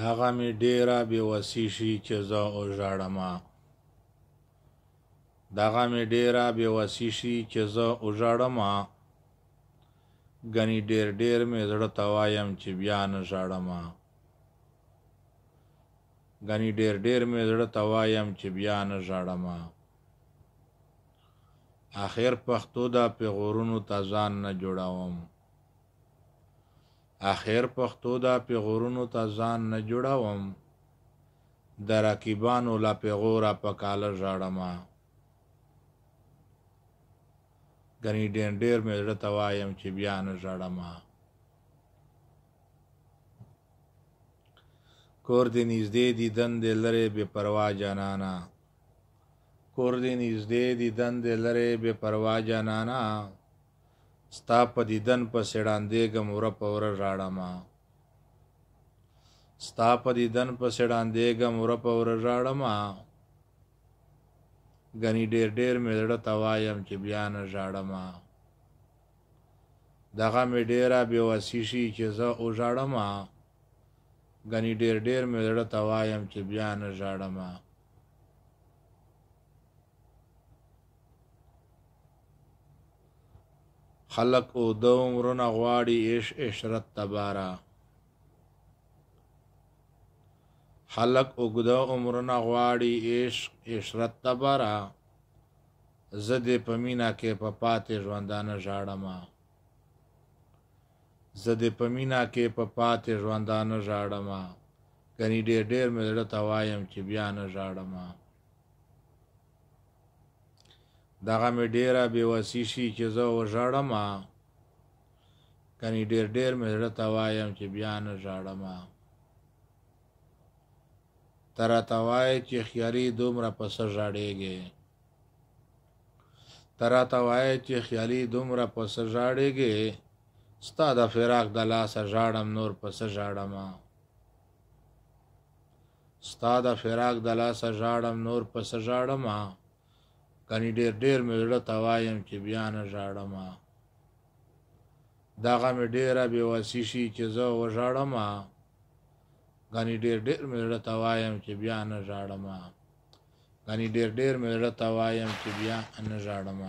دغه می ډیره بې وسی شي چې زه او ژاړم دغه می ډیره بې وسی شي چې زه او ژاړم غني ډیر ډیر می زړه توایم چې بیا نه ژاړم غني ډیر ډیر می زړه توایم چې بیا نه ژاړم اخر پښتو د پیغورونو تازان نه جوړاوم اخیر پښتو دا پیغورونو ته ځان نه جوړوم د رقیبانو لا پیغورا په کاله ژاړما ګنې ډېر ډېر مې زړه ته وایم چې بیا نه ژاړما کور دې نږدې دیدن دې لرې بې پروا جانانا کور دې نږدې دیدن دې لرې بې پروا جانانا ستا په دیدن په سړاندېګم ور په ور راړما ستا په دیدن په سړاندېګم ور په ور راړما غني ډېر ډېر مې زړه توایم چې بیا نه راړما دغه مې ډېره بې وسی شي چې زه او راړما غني ډېر ډېر مې زړه توایم چې بیا نه راړما خلق او د عمرونه غواړي عيش عشرت تبارا خلق او د عمرونه غواړي عيش عشرت تبارا زده پمینا کې په پاتې ژوندانه ژاړم زده پمینا کې په پاتې ژوندانه ژاړم کني ډېر ډېر مې زړه توایم چې بیا نه ژاړم دغه مې ډیره بیوسی شي چې زه وژړم کني ډیر ډیر مې زړه ته وایم چې بیا نه ژړم تر ته وای چې خیاري دومره پس ژړېږي تر ته وای چې خیالي دومره پس ژړېږي ستا د فراق د لاسه ژړم نور پس ژړم ستا د فراق د لاسه ژړم نور پس ژړم کنی ډیر ډیر مې زړه ته وایم چې بیا نه ژاړم داغه مې ډیره بې وسی شي چې زه وژاړم غنی ډیر ډیر مې زړه ته وایم چې بیا نه ژاړم غنی ډیر ډیر مې زړه ته وایم چې بیا نه ژاړم